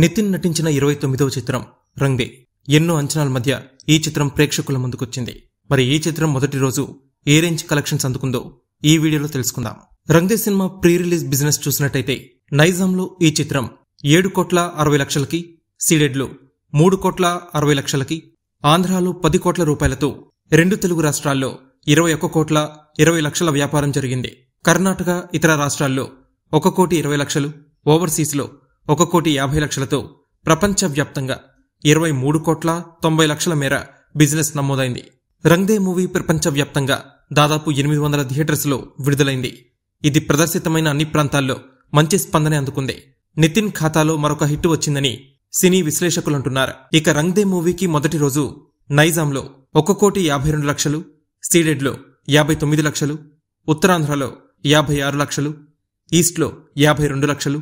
నితిన్ నటించిన ఇరవై తొమ్మిదవ చిత్రం రంగే ఎన్నో అంచనాల మధ్య ఈ చిత్రం ప్రేక్షకుల ముందుకొచ్చింది మరి ఈ చిత్రం మొదటి రోజు ఏ రేంజ్ కలెక్షన్స్ అందుకుందో ఈ వీడియోలో తెలుసుకుందాం రంగే సినిమా ప్రీ రిలీజ్ బిజినెస్ చూసినట్టయితే నైజాంలో ఈ చిత్రం ఏడు కోట్ల అరవై లక్షలకి సీడెడ్లో మూడు కోట్ల అరవై లక్షలకి ఆంధ్రాలో పది కోట్ల రూపాయలతో రెండు తెలుగు రాష్ట్రాల్లో ఇరవై ఒక్క కోట్ల ఇరవై లక్షల వ్యాపారం జరిగింది కర్ణాటక ఇతర రాష్ట్రాల్లో ఒక కోటి ఇరవై లక్షలు ఓవర్సీస్లో ఒక కోటి యాభై లక్షలతో ప్రపంచవ్యాప్తంగా ఇరవై మూడు కోట్ల తొంభై లక్షల మేర బిజినెస్ నమోదైంది రంగ్దే మూవీ ప్రపంచవ్యాప్తంగా దాదాపు ఎనిమిది వందల థియేటర్స్లో విడుదలైంది ఇది ప్రదర్శితమైన అన్ని ప్రాంతాల్లో మంచి స్పందన అందుకుంది నితిన్ ఖాతాలో మరొక హిట్ వచ్చిందని సినీ విశ్లేషకులంటున్నారు ఇక రంగ్దే మూవీకి మొదటి రోజు నైజాంలో ఒక కోటి యాభై రెండు లక్షలు సీడెడ్లో యాభై తొమ్మిది లక్షలు ఉత్తరాంధ్రలో యాభై ఆరు లక్షలు ఈస్ట్లో యాభై రెండు లక్షలు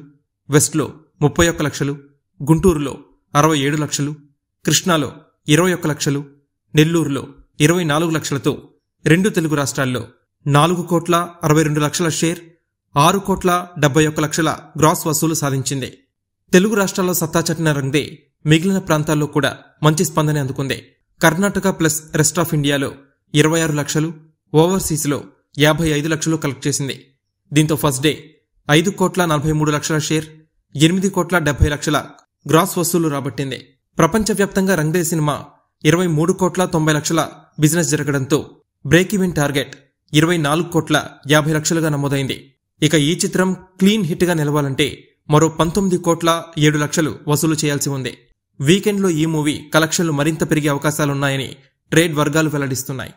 వెస్ట్లో ముప్పై ఒక్క లక్షలు గుంటూరులో అరవై ఏడు లక్షలు కృష్ణాలో ఇరవై ఒక్క లక్షలు నెల్లూరులో ఇరవై నాలుగు లక్షలతో రెండు తెలుగు రాష్ట్రాల్లో నాలుగు కోట్ల అరవై రెండు లక్షల షేర్ ఆరు కోట్ల డెబ్బై ఒక్క లక్షల గ్రాస్ వసూలు సాధించింది తెలుగు రాష్ట్రాల్లో సత్తా చట్టిన రంగే మిగిలిన ప్రాంతాల్లో కూడా మంచి స్పందన అందుకుంది కర్ణాటక ప్లస్ రెస్ట్ ఆఫ్ ఇండియాలో ఇరవై ఆరు లక్షలు ఓవర్సీస్లో యాభై ఐదు లక్షలు కలెక్ట్ చేసింది దీంతో ఫస్ట్ డే ఐదు కోట్ల నలభై మూడు లక్షల షేర్ ఎనిమిది కోట్ల డెబ్బై లక్షల గ్రాస్ వసూలు రాబట్టింది ప్రపంచవ్యాప్తంగా రంగ్దే సినిమా ఇరవై మూడు కోట్ల తొంభై లక్షల బిజినెస్ జరగడంతో బ్రేక్ ఈవెన్ టార్గెట్ ఇరవై నాలుగు కోట్ల యాభై లక్షలుగా నమోదైంది ఇక ఈ చిత్రం క్లీన్ హిట్గా నిలవాలంటే మరో పంతొమ్మిది కోట్ల ఏడు లక్షలు వసూలు చేయాల్సి ఉంది వీకెండ్లో ఈ మూవీ కలెక్షన్లు మరింత పెరిగే అవకాశాలున్నాయని ట్రేడ్ వర్గాలు వెల్లడిస్తున్నాయి